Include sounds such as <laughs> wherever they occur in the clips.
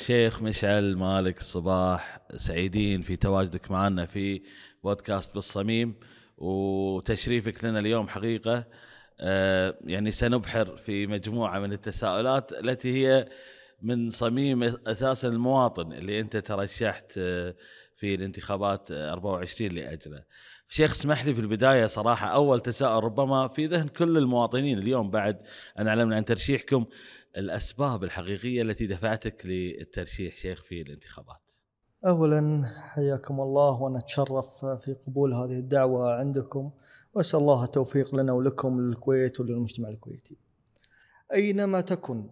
الشيخ مشعل مالك الصباح سعيدين في تواجدك معنا في بودكاست بالصميم وتشريفك لنا اليوم حقيقه آه، يعني سنبحر في مجموعه من التساؤلات التي هي من صميم اساسا المواطن اللي انت ترشحت آه، في الانتخابات 24 لاجله. شيخ اسمح لي في البدايه صراحه اول تساؤل ربما في ذهن كل المواطنين اليوم بعد ان علمنا عن ترشيحكم الاسباب الحقيقيه التي دفعتك للترشيح شيخ في الانتخابات؟ اولا حياكم الله ونتشرف في قبول هذه الدعوه عندكم واسال الله التوفيق لنا ولكم للكويت وللمجتمع الكويتي. اينما تكن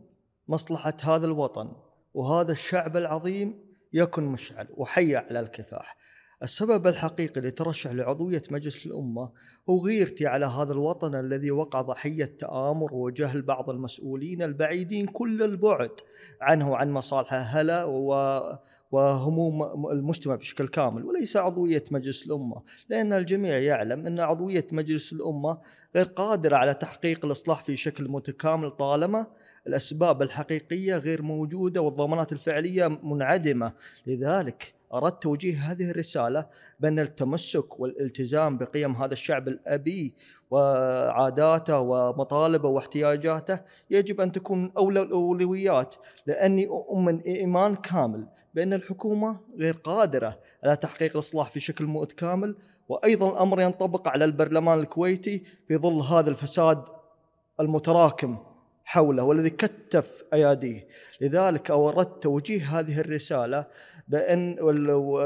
مصلحه هذا الوطن وهذا الشعب العظيم يكن مشعل وحي على الكفاح السبب الحقيقي لترشح لعضوية مجلس الأمة هو غيرتي على هذا الوطن الذي وقع ضحية تآمر وجهل بعض المسؤولين البعيدين كل البعد عنه عن مصالح هلا و وهموم المجتمع بشكل كامل وليس عضوية مجلس الأمة لأن الجميع يعلم أن عضوية مجلس الأمة غير قادرة على تحقيق الإصلاح في شكل متكامل طالما الأسباب الحقيقية غير موجودة والضمانات الفعلية منعدمة لذلك أردت توجيه هذه الرسالة بأن التمسك والالتزام بقيم هذا الشعب الأبي وعاداته ومطالبه واحتياجاته يجب أن تكون أولى الأولويات لأني أؤمن إيمان كامل بأن الحكومة غير قادرة على تحقيق الإصلاح في شكل متكامل وأيضا الأمر ينطبق على البرلمان الكويتي في ظل هذا الفساد المتراكم حوله والذي كتف اياديه لذلك اوردت توجيه هذه الرساله بان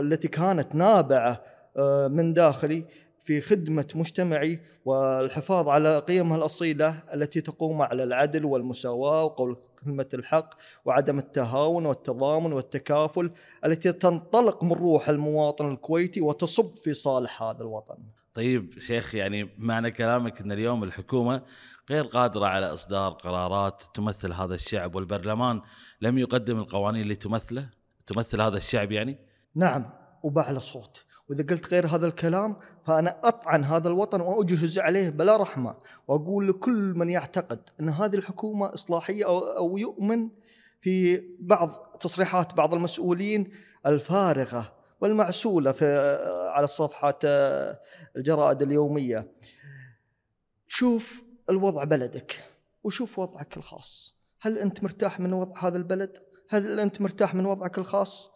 التي كانت نابعه آه، من داخلي في خدمة مجتمعي والحفاظ على قيمها الأصيلة التي تقوم على العدل والمساواة وقول كلمة الحق وعدم التهاون والتضامن والتكافل التي تنطلق من روح المواطن الكويتي وتصب في صالح هذا الوطن طيب شيخ يعني معنى كلامك أن اليوم الحكومة غير قادرة على إصدار قرارات تمثل هذا الشعب والبرلمان لم يقدم القوانين اللي تمثله تمثل هذا الشعب يعني نعم وبأعلى صوت وإذا قلت غير هذا الكلام فأنا أطعن هذا الوطن وأجهز عليه بلا رحمة وأقول لكل من يعتقد أن هذه الحكومة إصلاحية أو, أو يؤمن في بعض تصريحات بعض المسؤولين الفارغة والمعسولة في على صفحات الجرائد اليومية شوف الوضع بلدك وشوف وضعك الخاص هل أنت مرتاح من وضع هذا البلد؟ هل أنت مرتاح من وضعك الخاص؟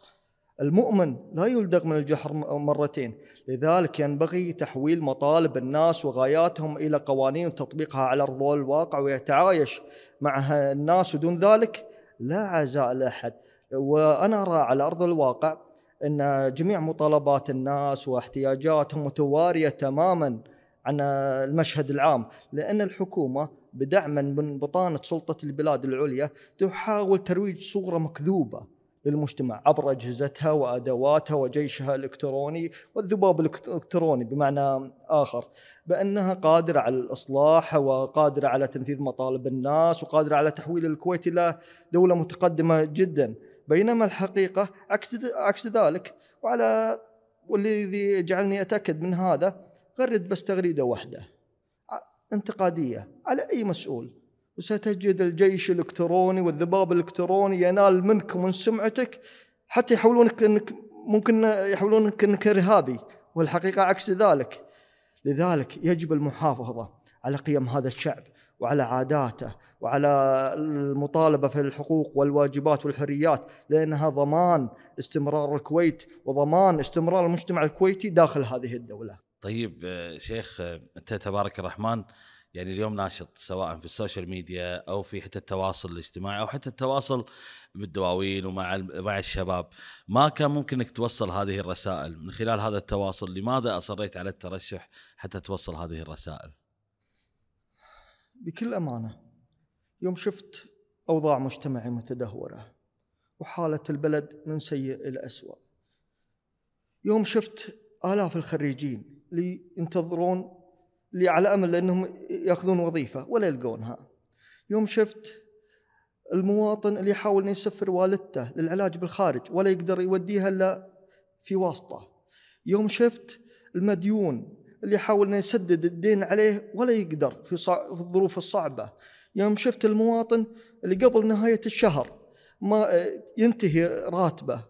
المؤمن لا يلدغ من الجحر مرتين لذلك ينبغي تحويل مطالب الناس وغاياتهم إلى قوانين وتطبيقها على أرض الواقع ويتعايش معها الناس ودون ذلك لا عزاء لأحد وأنا أرى على أرض الواقع أن جميع مطالبات الناس واحتياجاتهم متوارية تماماً عن المشهد العام لأن الحكومة بدعما من بطانة سلطة البلاد العليا تحاول ترويج صورة مكذوبة للمجتمع عبر أجهزتها وأدواتها وجيشها الإلكتروني والذباب الإلكتروني بمعنى آخر بأنها قادرة على الإصلاح وقادرة على تنفيذ مطالب الناس وقادرة على تحويل الكويت إلى دولة متقدمة جدا بينما الحقيقة عكس عكس ذلك وعلى والذي جعلني أتأكد من هذا غرد بس تغريده واحده انتقاديه على اي مسؤول وستجد الجيش الالكتروني والذباب الالكتروني ينال منك ومن سمعتك حتى يحولونك انك ممكن يحولونك انك ارهابي والحقيقه عكس ذلك لذلك يجب المحافظه على قيم هذا الشعب وعلى عاداته وعلى المطالبه في الحقوق والواجبات والحريات لانها ضمان استمرار الكويت وضمان استمرار المجتمع الكويتي داخل هذه الدوله طيب آه، شيخ آه، انت تبارك الرحمن يعني اليوم ناشط سواء في السوشيال ميديا او في حتى التواصل الاجتماعي او حتى التواصل بالدواوين ومع مع الشباب، ما كان ممكن انك توصل هذه الرسائل من خلال هذا التواصل، لماذا اصريت على الترشح حتى توصل هذه الرسائل؟ بكل امانه يوم شفت اوضاع مجتمعي متدهوره وحاله البلد من سيء الى اسوء. يوم شفت الاف الخريجين اللي ينتظرون اللي على امل انهم ياخذون وظيفه ولا يلقونها. يوم شفت المواطن اللي يحاول انه يسفر والدته للعلاج بالخارج ولا يقدر يوديها الا في واسطه. يوم شفت المديون اللي يحاول انه يسدد الدين عليه ولا يقدر في, صع... في الظروف الصعبه. يوم شفت المواطن اللي قبل نهايه الشهر ما ينتهي راتبه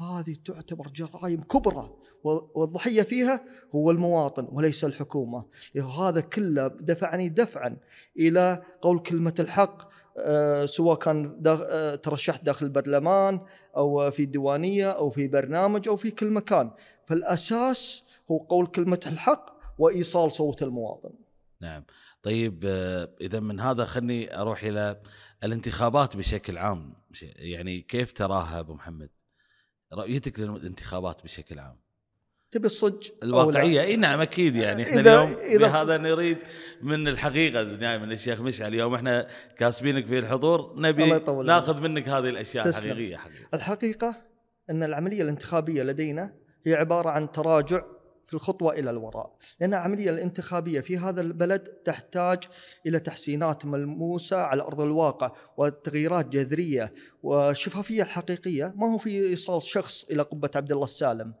هذه تعتبر جرائم كبرى والضحية فيها هو المواطن وليس الحكومة إيه، هذا كله دفعني دفعا إلى قول كلمة الحق آه، سواء كان آه، ترشحت داخل البرلمان أو في ديوانية أو في برنامج أو في كل مكان فالأساس هو قول كلمة الحق وإيصال صوت المواطن نعم طيب آه، إذا من هذا خلني أروح إلى الانتخابات بشكل عام يعني كيف تراها أبو محمد رؤيتك للانتخابات بشكل عام تبي الصج الواقعيه اي نعم اكيد يعني احنا إذا اليوم إذا بهذا نريد من الحقيقه دائما الشيخ مشعل اليوم احنا كاسبينك في الحضور نبي ناخذ منك هذه الاشياء تسلم. الحقيقيه حقيقة. الحقيقه ان العمليه الانتخابيه لدينا هي عباره عن تراجع في الخطوة إلى الوراء لأن العملية الانتخابية في هذا البلد تحتاج إلى تحسينات ملموسة على أرض الواقع وتغييرات جذرية وشفافية حقيقية ما هو في إيصال شخص إلى قبة عبد الله السالم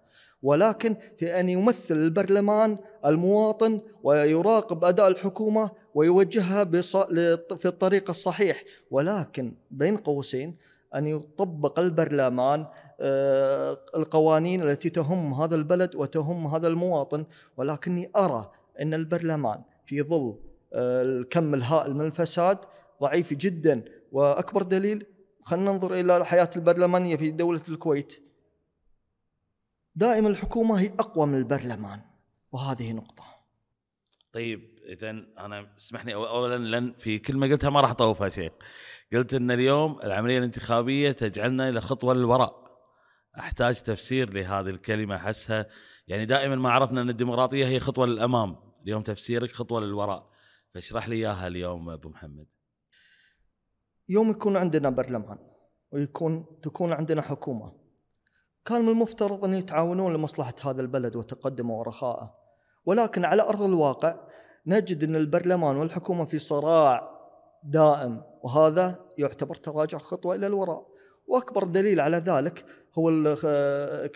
ولكن في أن يمثل البرلمان المواطن ويراقب أداء الحكومة ويوجهها في الطريق الصحيح ولكن بين قوسين أن يطبق البرلمان آه، القوانين التي تهم هذا البلد وتهم هذا المواطن ولكني أرى أن البرلمان في ظل آه، الكم الهائل من الفساد ضعيف جدا وأكبر دليل خلينا ننظر إلى الحياة البرلمانية في دولة الكويت دائما الحكومه هي اقوى من البرلمان وهذه نقطه طيب اذا انا اسمح اولا لان في كلمه قلتها ما راح اطوفها شيخ قلت ان اليوم العمليه الانتخابيه تجعلنا الى خطوه للوراء احتاج تفسير لهذه الكلمه احسها يعني دائما ما عرفنا ان الديمقراطيه هي خطوه للامام اليوم تفسيرك خطوه للوراء فاشرح لي اياها اليوم ابو محمد يوم يكون عندنا برلمان ويكون تكون عندنا حكومه كان من المفترض أن يتعاونون لمصلحة هذا البلد وتقدمه ورخائه ولكن على أرض الواقع نجد أن البرلمان والحكومة في صراع دائم وهذا يعتبر تراجع خطوة إلى الوراء وأكبر دليل على ذلك هو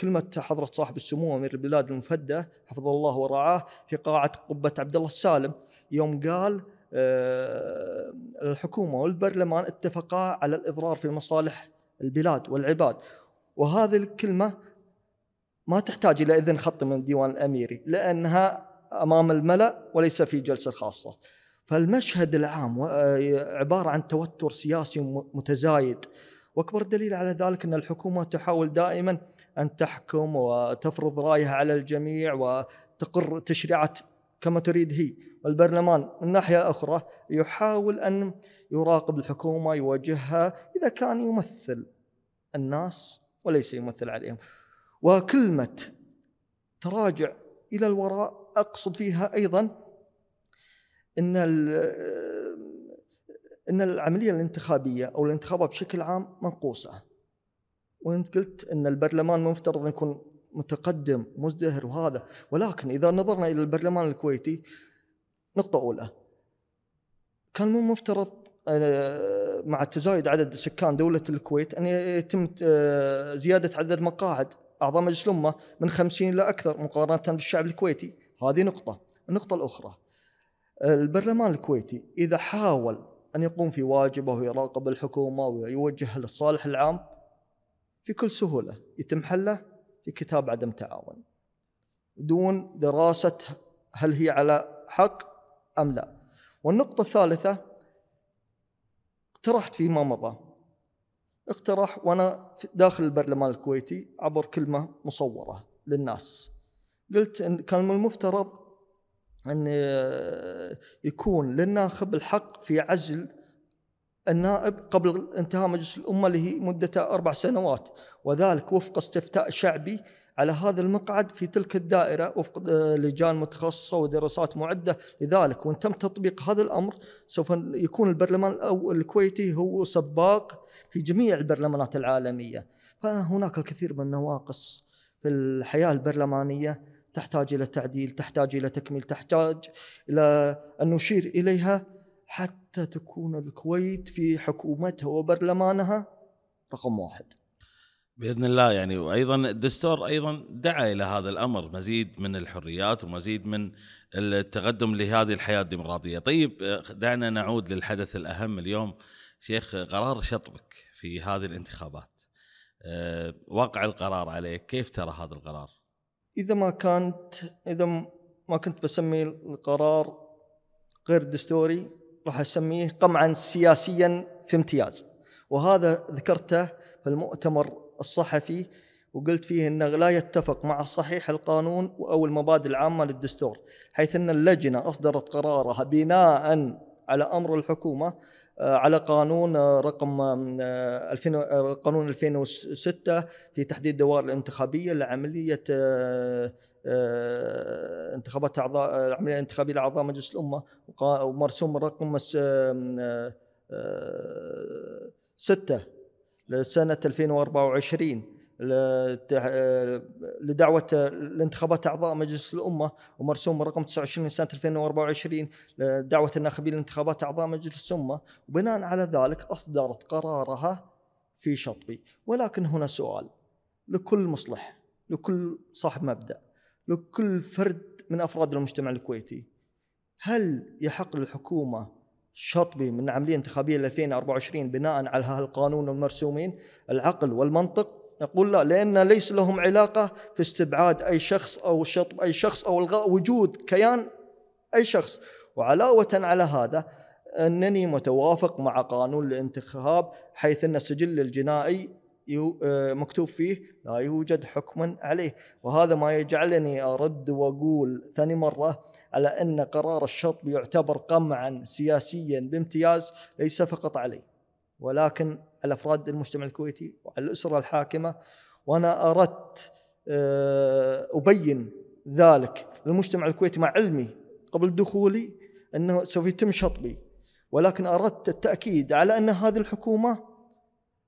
كلمة حضرة صاحب السمو أمير البلاد المفدى حفظه الله ورعاه في قاعة قبة عبد الله السالم يوم قال آه، الحكومة والبرلمان اتفقا على الإضرار في مصالح البلاد والعباد وهذه الكلمة ما تحتاج إلى إذن خطي من الديوان الأميري لأنها أمام الملأ وليس في جلسة خاصة فالمشهد العام آه، عبارة عن توتر سياسي متزايد واكبر دليل على ذلك ان الحكومه تحاول دائما ان تحكم وتفرض رايها على الجميع وتقر تشريعات كما تريد هي والبرلمان من ناحيه اخرى يحاول ان يراقب الحكومه يواجهها اذا كان يمثل الناس وليس يمثل عليهم وكلمة تراجع إلى الوراء أقصد فيها أيضا أن أن العملية الانتخابية أو الانتخابات بشكل عام منقوصة وأنت قلت أن البرلمان مفترض أن يكون متقدم مزدهر وهذا ولكن إذا نظرنا إلى البرلمان الكويتي نقطة أولى كان مو مفترض مع تزايد عدد سكان دولة الكويت أن يتم آه، زيادة عدد المقاعد أعضاء مجلس الأمة من 50 إلى أكثر مقارنة بالشعب الكويتي هذه نقطة النقطة الأخرى البرلمان الكويتي إذا حاول أن يقوم في واجبه ويراقب الحكومة ويوجه للصالح العام في كل سهولة يتم حله في كتاب عدم تعاون دون دراسة هل هي على حق أم لا والنقطة الثالثة اقترحت فيما مضى اقترح وانا داخل البرلمان الكويتي عبر كلمه مصوره للناس قلت ان كان من المفترض ان آه، يكون للناخب الحق في عزل النائب قبل انتهاء مجلس الامه اللي هي مدته اربع سنوات وذلك وفق استفتاء شعبي على هذا المقعد في تلك الدائرة وفق آه، لجان متخصصة ودراسات معدة لذلك وإن تم تطبيق هذا الأمر سوف يكون البرلمان الكويتي هو سباق في جميع البرلمانات العالمية فهناك الكثير من النواقص في الحياة البرلمانية تحتاج إلى تعديل تحتاج إلى تكميل تحتاج إلى أن نشير إليها حتى تكون الكويت في حكومتها وبرلمانها رقم واحد باذن الله يعني وايضا الدستور ايضا دعا الى هذا الامر مزيد من الحريات ومزيد من التقدم لهذه الحياه الديمقراطيه. طيب دعنا نعود للحدث الاهم اليوم شيخ قرار شطبك في هذه الانتخابات. آه، وقع القرار عليك، كيف ترى هذا القرار؟ اذا ما كانت اذا ما كنت بسمي القرار غير دستوري راح اسميه قمعا سياسيا في امتياز. وهذا ذكرته في المؤتمر الصحفي وقلت فيه انه لا يتفق مع صحيح القانون او المبادئ العامه للدستور، حيث ان اللجنه اصدرت قرارها بناء على امر الحكومه آه، على قانون آه، رقم 2000 آه، قانون 2006 في تحديد الدوائر الانتخابيه لعمليه انتخابات اعضاء العمليه الانتخابيه لاعضاء مجلس الامه ومرسوم رقم 6 لسنه 2024 لدعوه لانتخابات اعضاء مجلس الامه ومرسوم رقم 29 لسنه 2024 لدعوه الناخبين لانتخابات اعضاء مجلس الامه وبناء على ذلك اصدرت قرارها في شطبي ولكن هنا سؤال لكل مصلح لكل صاحب مبدا لكل فرد من افراد المجتمع الكويتي هل يحق للحكومه شطبي من العمليه الانتخابيه 2024 بناء على هالقانون المرسومين العقل والمنطق نقول لا لأن ليس لهم علاقة في استبعاد أي شخص أو شطب أي شخص أو الغاء وجود كيان أي شخص وعلاوة على هذا أنني متوافق مع قانون الانتخاب حيث أن السجل الجنائي آه، مكتوب فيه لا يوجد حكم عليه وهذا ما يجعلني أرد وأقول ثاني مرة على أن قرار الشطب يعتبر قمعا سياسيا بامتياز ليس فقط علي ولكن على أفراد المجتمع الكويتي وعلى الأسرة الحاكمة وأنا أردت آه، أبين ذلك للمجتمع الكويتي مع علمي قبل دخولي أنه سوف يتم شطبي ولكن أردت التأكيد على أن هذه الحكومة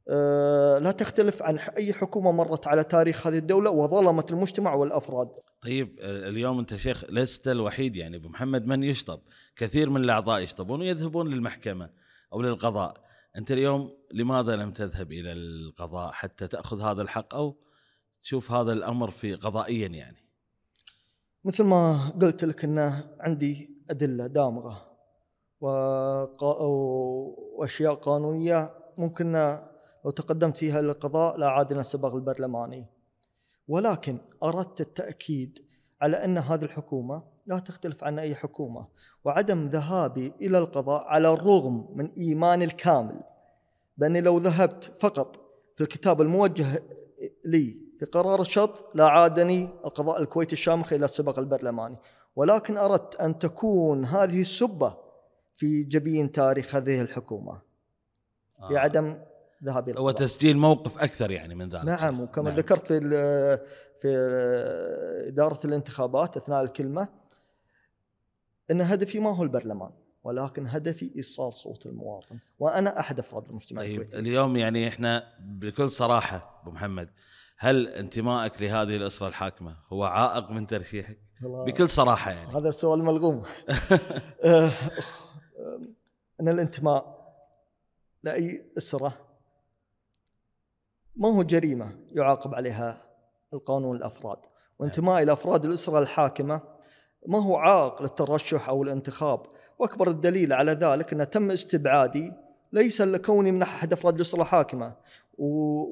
آه، لا تختلف عن اي حكومه مرت على تاريخ هذه الدوله وظلمت المجتمع والافراد. طيب آه، اليوم انت شيخ لست الوحيد يعني ابو محمد من يشطب، كثير من الاعضاء يشطبون ويذهبون للمحكمه او للقضاء. انت اليوم لماذا لم تذهب الى القضاء حتى تاخذ هذا الحق او تشوف هذا الامر في قضائيا يعني؟ مثل ما قلت لك انه عندي ادله دامغه واشياء قانونيه ممكن وتقدمت فيها للقضاء لا عادنا السباق البرلماني ولكن أردت التأكيد على أن هذه الحكومة لا تختلف عن أي حكومة وعدم ذهابي إلى القضاء على الرغم من إيماني الكامل بأني لو ذهبت فقط في الكتاب الموجه لي في قرار الشط لا عادني القضاء الكويتي الشامخ إلى السباق البرلماني ولكن أردت أن تكون هذه السبة في جبين تاريخ هذه الحكومة آه. بعدم ذهاب الى وتسجيل موقف اكثر يعني من ذلك نعم وكما نعم. ذكرت في في اداره الانتخابات اثناء الكلمه ان هدفي ما هو البرلمان ولكن هدفي ايصال صوت المواطن وانا احد افراد المجتمع طيب الكويتي اليوم يعني احنا بكل صراحه ابو محمد هل انتمائك لهذه الاسره الحاكمه هو عائق من ترشيحك؟ بكل صراحه يعني هذا السؤال ملغوم <laughs> أه، أه، أه، ان الانتماء لاي اسره ما هو جريمة يعاقب عليها القانون الأفراد وانتماء إلى أفراد الأسرة الحاكمة ما هو عائق للترشح أو الانتخاب وأكبر الدليل على ذلك أنه تم استبعادي ليس لكوني من أحد أفراد الأسرة الحاكمة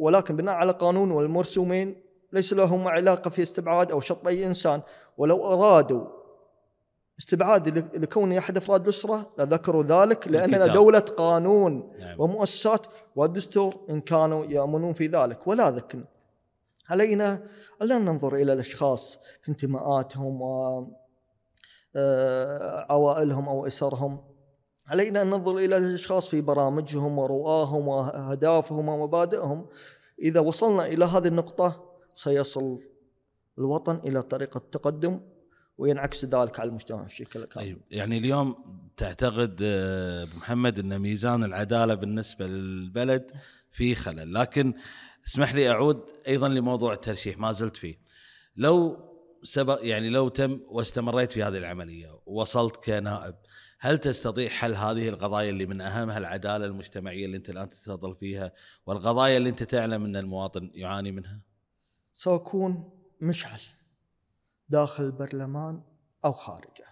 ولكن بناء على قانون والمرسومين ليس لهم علاقة في استبعاد أو شط أي إنسان ولو أرادوا استبعاد لكون احد افراد الاسره ذكروا ذلك لاننا دوله قانون نعم. ومؤسسات والدستور ان كانوا يامنون في ذلك ولا ذكر علينا الا ننظر الى الاشخاص في انتماءاتهم و آه، عوائلهم او اسرهم علينا ان ننظر الى الاشخاص في برامجهم ورؤاهم واهدافهم ومبادئهم اذا وصلنا الى هذه النقطه سيصل الوطن الى طريق التقدم وينعكس ذلك على المجتمع بشكل كامل. أيوة. يعني اليوم تعتقد آه، ابو محمد ان ميزان العداله بالنسبه للبلد في خلل، لكن اسمح لي اعود ايضا لموضوع الترشيح ما زلت فيه. لو سبق يعني لو تم واستمريت في هذه العمليه ووصلت كنائب هل تستطيع حل هذه القضايا اللي من اهمها العداله المجتمعيه اللي انت الان تتفضل فيها والقضايا اللي انت تعلم ان المواطن يعاني منها؟ ساكون مشعل داخل البرلمان او خارجه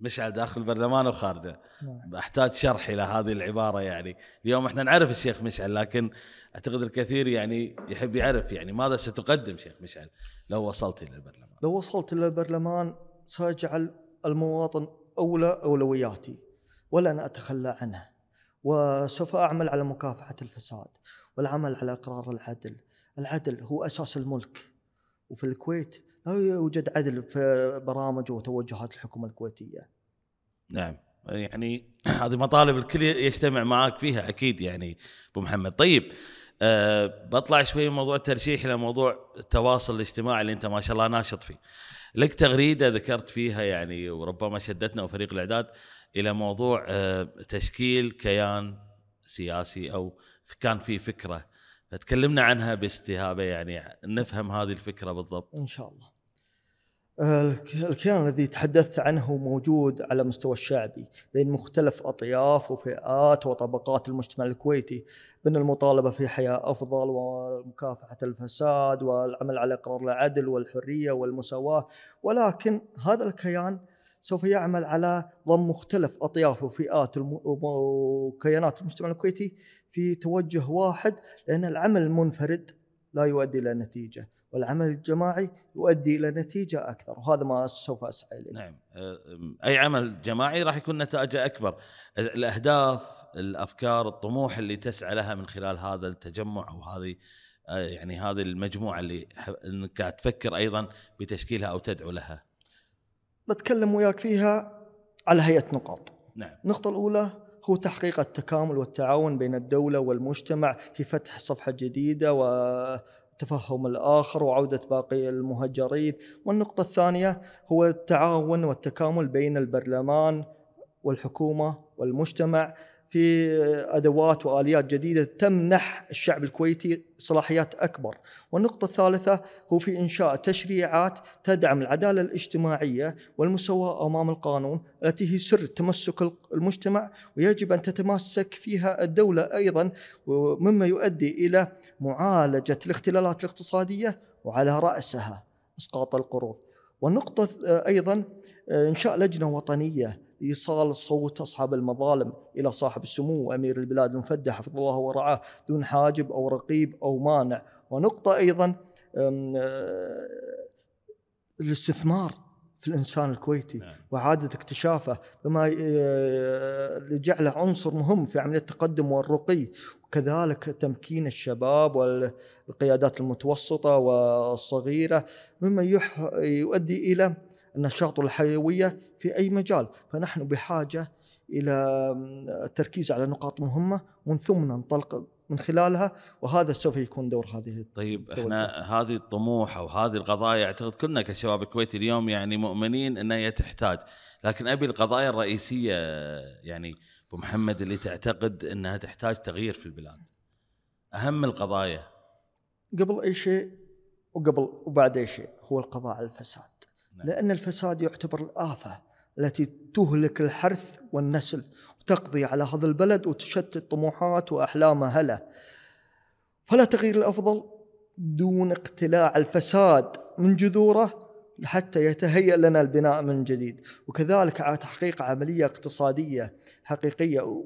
مشعل داخل البرلمان وخارجه نعم. احتاج شرح الى هذه العباره يعني اليوم احنا نعرف الشيخ مشعل لكن اعتقد الكثير يعني يحب يعرف يعني ماذا ستقدم شيخ مشعل لو وصلت الى البرلمان لو وصلت الى البرلمان ساجعل المواطن اولى اولوياتي ولن اتخلى عنه وسوف اعمل على مكافحه الفساد والعمل على اقرار العدل العدل هو اساس الملك وفي الكويت لا يوجد عدل في برامج وتوجهات الحكومه الكويتيه. نعم يعني <clears throat> هذه مطالب الكل يجتمع معاك فيها اكيد يعني ابو محمد طيب أه بطلع شوي من موضوع الترشيح الى موضوع التواصل الاجتماعي اللي انت ما شاء الله ناشط فيه. لك تغريده ذكرت فيها يعني وربما شدتنا وفريق الاعداد الى موضوع أه تشكيل كيان سياسي او كان في فكره فتكلمنا عنها باستهابه يعني نفهم هذه الفكره بالضبط. ان شاء الله. الكيان الذي تحدثت عنه موجود على مستوى الشعبي بين مختلف أطياف وفئات وطبقات المجتمع الكويتي بين المطالبة في حياة أفضل ومكافحة الفساد والعمل على إقرار العدل والحرية والمساواة ولكن هذا الكيان سوف يعمل على ضم مختلف اطياف وفئات وكيانات المجتمع الكويتي في توجه واحد لان العمل المنفرد لا يؤدي الى نتيجه، والعمل الجماعي يؤدي الى نتيجه اكثر وهذا ما سوف اسعى اليه. نعم أه، اي عمل جماعي راح يكون نتائجه اكبر. الاهداف، الافكار، الطموح اللي تسعى لها من خلال هذا التجمع او هذه أه، يعني هذه المجموعه اللي انك قاعد تفكر ايضا بتشكيلها او تدعو لها. بتكلم وياك فيها على هيئه نقاط. نعم. النقطه الاولى هو تحقيق التكامل والتعاون بين الدولة والمجتمع في فتح صفحة جديدة تفهم الآخر وعودة باقي المهجرين والنقطة الثانية هو التعاون والتكامل بين البرلمان والحكومة والمجتمع في ادوات واليات جديده تمنح الشعب الكويتي صلاحيات اكبر، والنقطه الثالثه هو في انشاء تشريعات تدعم العداله الاجتماعيه والمساواه امام القانون التي هي سر تمسك المجتمع ويجب ان تتماسك فيها الدوله ايضا مما يؤدي الى معالجه الاختلالات الاقتصاديه وعلى راسها اسقاط القروض. والنقطه ايضا انشاء لجنه وطنيه ايصال صوت اصحاب المظالم الى صاحب السمو امير البلاد المفدى حفظ الله ورعاه دون حاجب او رقيب او مانع ونقطه ايضا آه، الاستثمار في الانسان الكويتي نعم. واعاده اكتشافه بما آه، لجعله عنصر مهم في عمليه التقدم والرقي وكذلك تمكين الشباب والقيادات المتوسطه والصغيره مما يؤدي الى النشاط والحيوية في أي مجال فنحن بحاجة إلى التركيز على نقاط مهمة ومن ثم ننطلق من خلالها وهذا سوف يكون دور هذه طيب احنا هذه الطموح او هذه القضايا اعتقد كلنا كشباب الكويتي اليوم يعني مؤمنين ان هي تحتاج لكن ابي القضايا الرئيسيه يعني ابو محمد اللي تعتقد انها تحتاج تغيير في البلاد اهم القضايا قبل اي شيء وقبل وبعد اي شيء هو القضاء على الفساد نعم. لأن الفساد يعتبر الآفة التي تهلك الحرث والنسل وتقضي على هذا البلد وتشتت طموحات وأحلام أهله فلا تغيير الأفضل دون اقتلاع الفساد من جذوره حتى يتهيأ لنا البناء من جديد وكذلك على تحقيق عملية اقتصادية حقيقية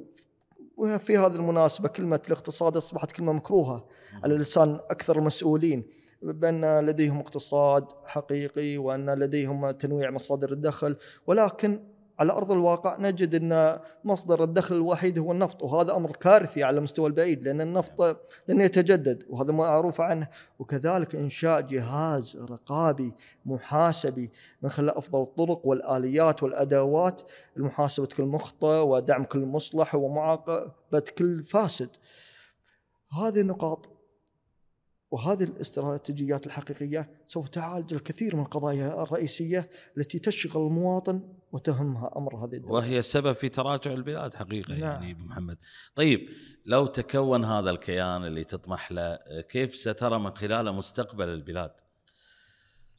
وفي هذه المناسبة كلمة الاقتصاد أصبحت كلمة مكروهة على لسان أكثر المسؤولين بان لديهم اقتصاد حقيقي وان لديهم تنويع مصادر الدخل ولكن على ارض الواقع نجد ان مصدر الدخل الوحيد هو النفط وهذا امر كارثي على المستوى البعيد لان النفط لن يتجدد وهذا معروف عنه وكذلك انشاء جهاز رقابي محاسبي من خلال افضل الطرق والاليات والادوات لمحاسبه كل مخطئ ودعم كل مصلح ومعاقبه كل فاسد هذه نقاط وهذه الاستراتيجيات الحقيقية سوف تعالج الكثير من القضايا الرئيسية التي تشغل المواطن وتهمها أمر هذه الدولة وهي السبب في تراجع البلاد حقيقة نعم. يعني أبو محمد طيب لو تكون هذا الكيان اللي تطمح له كيف سترى من خلاله مستقبل البلاد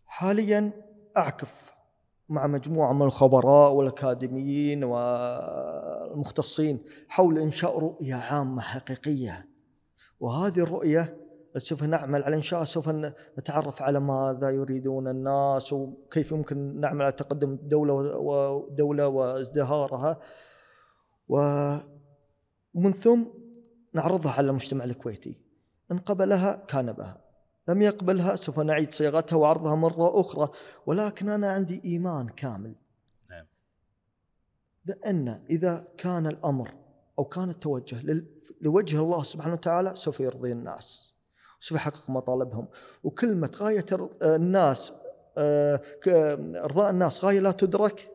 حاليا أعكف مع مجموعة من الخبراء والأكاديميين والمختصين حول إنشاء رؤية عامة حقيقية وهذه الرؤية سوف نعمل على انشاء سوف نتعرف على ماذا يريدون الناس وكيف يمكن نعمل على تقدم الدوله ودوله وازدهارها ومن ثم نعرضها على المجتمع الكويتي ان قبلها كان بها لم يقبلها سوف نعيد صياغتها وعرضها مره اخرى ولكن انا عندي ايمان كامل نعم. بان اذا كان الامر او كان التوجه لوجه الله سبحانه وتعالى سوف يرضي الناس سوف يحقق مطالبهم وكلمة غاية آه، الناس آه، آه، إرضاء الناس غاية لا تدرك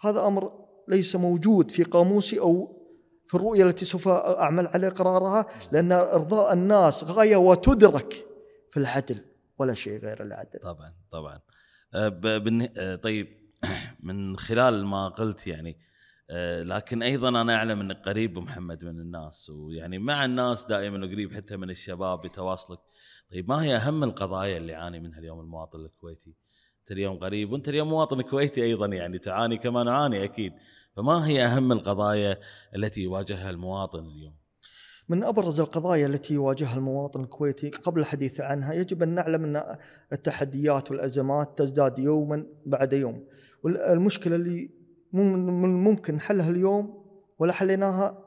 هذا أمر ليس موجود في قاموسي أو في الرؤية التي سوف أعمل على قرارها لأن إرضاء الناس غاية وتدرك في العدل ولا شيء غير العدل طبعا طبعا طيب <clears throat> من خلال ما قلت يعني آه، لكن ايضا انا اعلم انك قريب محمد من الناس ويعني مع الناس دائما وقريب حتى من الشباب بتواصلك طيب ما هي اهم القضايا اللي يعاني منها اليوم المواطن الكويتي؟ انت اليوم قريب وانت اليوم مواطن كويتي ايضا يعني تعاني كما نعاني اكيد فما هي اهم القضايا التي يواجهها المواطن اليوم؟ من ابرز القضايا التي يواجهها المواطن الكويتي قبل الحديث عنها يجب ان نعلم ان التحديات والازمات تزداد يوما بعد يوم والمشكله اللي من ممكن نحلها اليوم ولا حليناها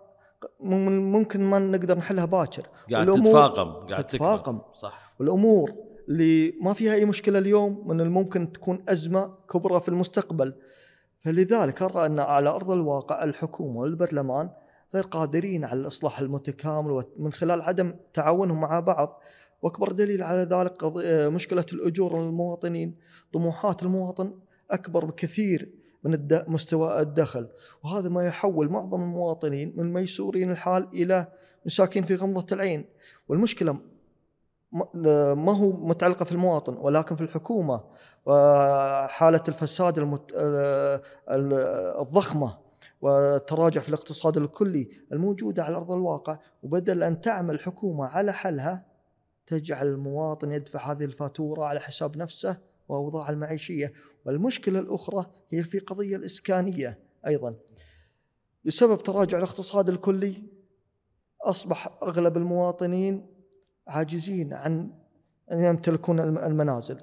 من ممكن ما نقدر نحلها باكر قاعد تتفاقم قاعد تتفاقم صح والامور اللي ما فيها اي مشكله اليوم من الممكن تكون ازمه كبرى في المستقبل فلذلك ارى ان على ارض الواقع الحكومه والبرلمان غير قادرين على الاصلاح المتكامل من خلال عدم تعاونهم مع بعض واكبر دليل على ذلك آه، مشكله الاجور للمواطنين طموحات المواطن اكبر بكثير من مستوى الدخل وهذا ما يحول معظم المواطنين من ميسورين الحال إلى مساكين في غمضة العين والمشكلة ما هو متعلقة في المواطن ولكن في الحكومة وحالة الفساد المت... الضخمة وتراجع في الاقتصاد الكلي الموجودة على أرض الواقع وبدل أن تعمل حكومه على حلها تجعل المواطن يدفع هذه الفاتورة على حساب نفسه وأوضاعه المعيشية والمشكلة الأخرى هي في قضية الإسكانية أيضا بسبب تراجع الاقتصاد الكلي أصبح أغلب المواطنين عاجزين عن أن يمتلكون المنازل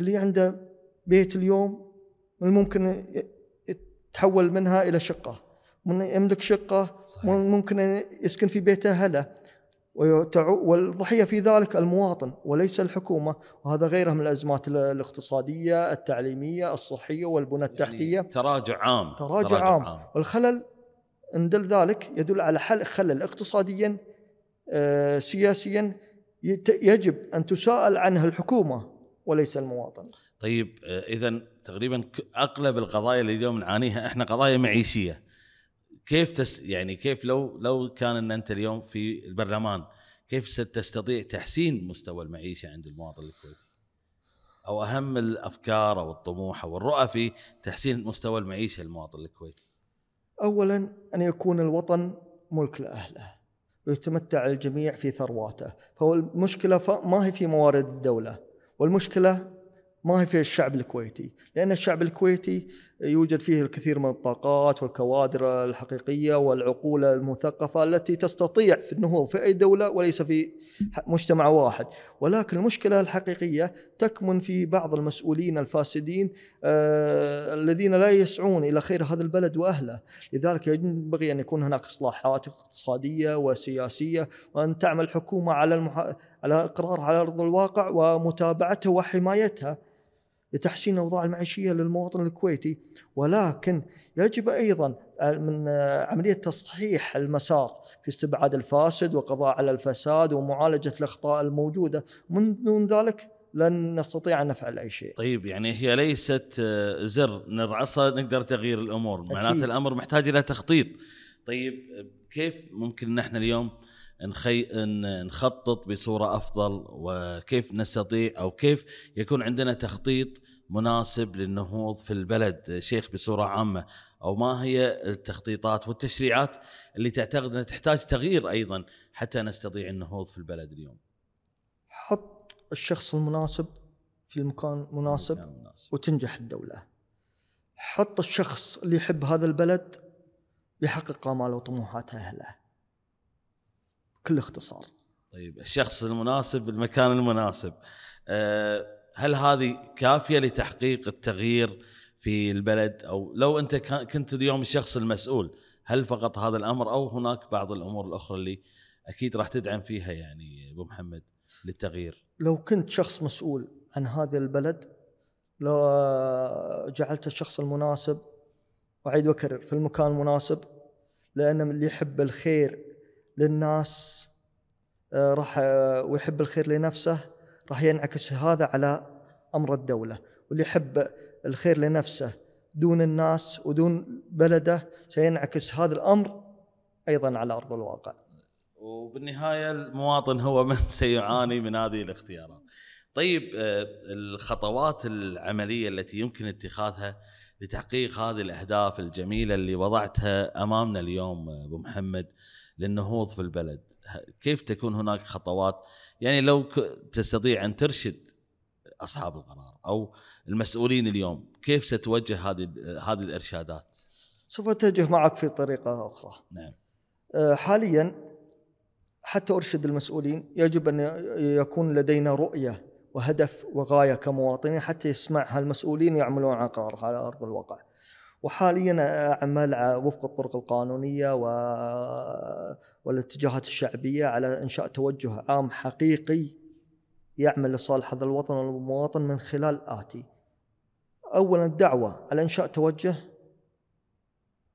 اللي عنده بيت اليوم من الممكن يتحول منها إلى شقة من يملك شقة ممكن يسكن في بيته هلا والضحية في ذلك المواطن وليس الحكومة وهذا غيرها من الأزمات الاقتصادية التعليمية الصحية والبنى يعني التحتية تراجع عام تراجع, تراجع عام. عام والخلل إن دل ذلك يدل على حل خلل اقتصاديا آه، سياسيا يجب أن تساءل عنه الحكومة وليس المواطن طيب آه، إذا تقريبا أغلب القضايا اللي اليوم نعانيها إحنا قضايا معيشية كيف تس يعني كيف لو لو كان ان انت اليوم في البرلمان كيف ستستطيع تحسين مستوى المعيشه عند المواطن الكويتي؟ او اهم الافكار او الطموح او الرؤى في تحسين مستوى المعيشه للمواطن الكويتي. اولا ان يكون الوطن ملك لاهله ويتمتع الجميع في ثرواته، فهو المشكله ما هي في موارد الدوله والمشكله ما هي في الشعب الكويتي، لان الشعب الكويتي يوجد فيه الكثير من الطاقات والكوادر الحقيقيه والعقول المثقفه التي تستطيع في النهوض في اي دوله وليس في مجتمع واحد، ولكن المشكله الحقيقيه تكمن في بعض المسؤولين الفاسدين آه، الذين لا يسعون الى خير هذا البلد واهله، لذلك ينبغي ان يكون هناك اصلاحات اقتصاديه وسياسيه وان تعمل حكومه على المح... على اقرارها على ارض الواقع ومتابعتها وحمايتها. لتحسين الاوضاع المعيشيه للمواطن الكويتي ولكن يجب ايضا من آه، عمليه تصحيح المسار في استبعاد الفاسد وقضاء على الفساد ومعالجه الاخطاء الموجوده من دون ذلك لن نستطيع ان نفعل اي شيء. طيب يعني هي ليست آه، زر نرعصه نقدر تغيير الامور، معناته الامر محتاج الى تخطيط. طيب آه، كيف ممكن نحن اليوم نخي... نخطط بصوره افضل وكيف نستطيع او كيف يكون عندنا تخطيط مناسب للنهوض في البلد شيخ بصوره عامه او ما هي التخطيطات والتشريعات اللي تعتقد انها تحتاج تغيير ايضا حتى نستطيع النهوض في البلد اليوم. حط الشخص المناسب في المكان المناسب وتنجح الدوله. حط الشخص اللي يحب هذا البلد يحقق امال وطموحات اهله. بكل اختصار طيب الشخص المناسب بالمكان المناسب آه، هل هذه كافيه لتحقيق التغيير في البلد او لو انت كنت اليوم الشخص المسؤول هل فقط هذا الامر او هناك بعض الامور الاخرى اللي اكيد راح تدعم فيها يعني ابو محمد للتغيير لو كنت شخص مسؤول عن هذا البلد لو جعلت الشخص المناسب واعيد واكرر في المكان المناسب لان اللي يحب الخير للناس آه، راح آه، ويحب الخير لنفسه راح ينعكس هذا على امر الدوله واللي يحب الخير لنفسه دون الناس ودون بلده سينعكس هذا الامر ايضا على ارض الواقع. وبالنهايه المواطن هو من <laughs> سيعاني من هذه الاختيارات. طيب آه، الخطوات العمليه التي يمكن اتخاذها لتحقيق هذه الاهداف الجميله اللي وضعتها امامنا اليوم ابو محمد للنهوض في البلد كيف تكون هناك خطوات يعني لو تستطيع أن ترشد أصحاب القرار أو المسؤولين اليوم كيف ستوجه هذه هذه الإرشادات سوف أتجه معك في طريقة أخرى نعم آه، حاليا حتى أرشد المسؤولين يجب أن يكون لدينا رؤية وهدف وغاية كمواطنين حتى يسمعها المسؤولين يعملون على قرار على أرض الواقع وحاليا آه، اعمل آه، وفق الطرق القانونيه و آه، والاتجاهات الشعبيه على انشاء توجه عام حقيقي يعمل لصالح هذا الوطن والمواطن من خلال اتي اولا الدعوه على انشاء توجه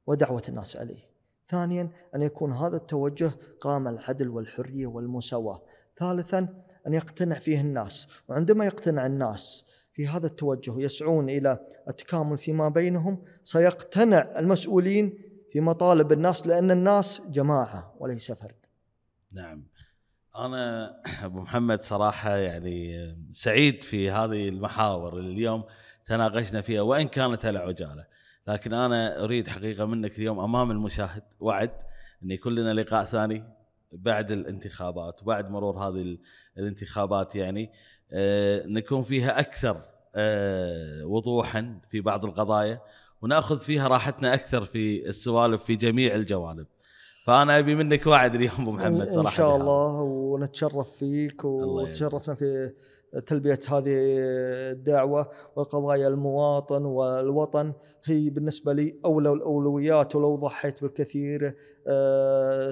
ودعوه الناس عليه ثانيا ان يكون هذا التوجه قام العدل والحريه والمساواه ثالثا ان يقتنع فيه الناس وعندما يقتنع الناس في هذا التوجه يسعون الى التكامل فيما بينهم سيقتنع المسؤولين في مطالب الناس لان الناس جماعه وليس فرد. نعم. انا <clears throat> ابو محمد صراحه يعني سعيد في هذه المحاور اللي اليوم تناقشنا فيها وان كانت على عجاله، لكن انا اريد حقيقه منك اليوم امام المشاهد وعد ان يكون لنا لقاء ثاني بعد الانتخابات وبعد مرور هذه الانتخابات يعني آه، نكون فيها اكثر آه، وضوحا في بعض القضايا وناخذ فيها راحتنا اكثر في السوالف في جميع الجوانب فانا ابي منك وعد اليوم ابو محمد صراحه ان شاء الله ونتشرف فيك وتشرفنا في تلبيه هذه الدعوه وقضايا المواطن والوطن هي بالنسبه لي اولى الاولويات ولو ضحيت بالكثير آه،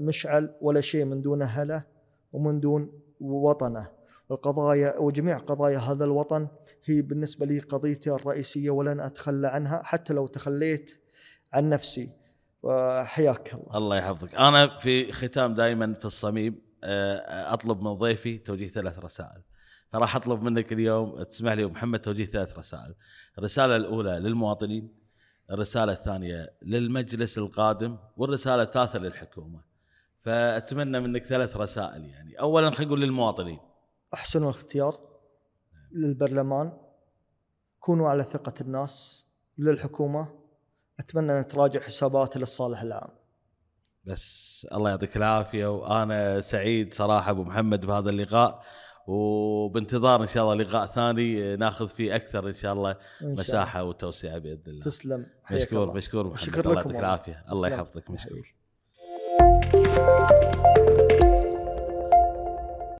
مشعل ولا شيء من دون اهله ومن دون وطنه القضايا وجميع قضايا هذا الوطن هي بالنسبة لي قضيتي الرئيسية ولن أتخلى عنها حتى لو تخليت عن نفسي وحياك الله الله يحفظك أنا في ختام دائما في الصميم آه، أطلب من ضيفي توجيه ثلاث رسائل فراح أطلب منك اليوم تسمح لي محمد توجيه ثلاث رسائل الرسالة الأولى للمواطنين الرسالة الثانية للمجلس القادم والرسالة الثالثة للحكومة فأتمنى منك ثلاث رسائل يعني أولا خلينا نقول للمواطنين احسنوا الاختيار نعم. للبرلمان كونوا على ثقة الناس للحكومة أتمنى أن تراجع حساباتها للصالح العام بس الله يعطيك العافية وأنا سعيد صراحة أبو محمد بهذا اللقاء وبانتظار ان شاء الله لقاء ثاني ناخذ فيه اكثر ان شاء الله إن شاء مساحه وتوسعه باذن الله تسلم مشكور الله. مشكور محمد الله يعطيك العافيه الله يحفظك مشكور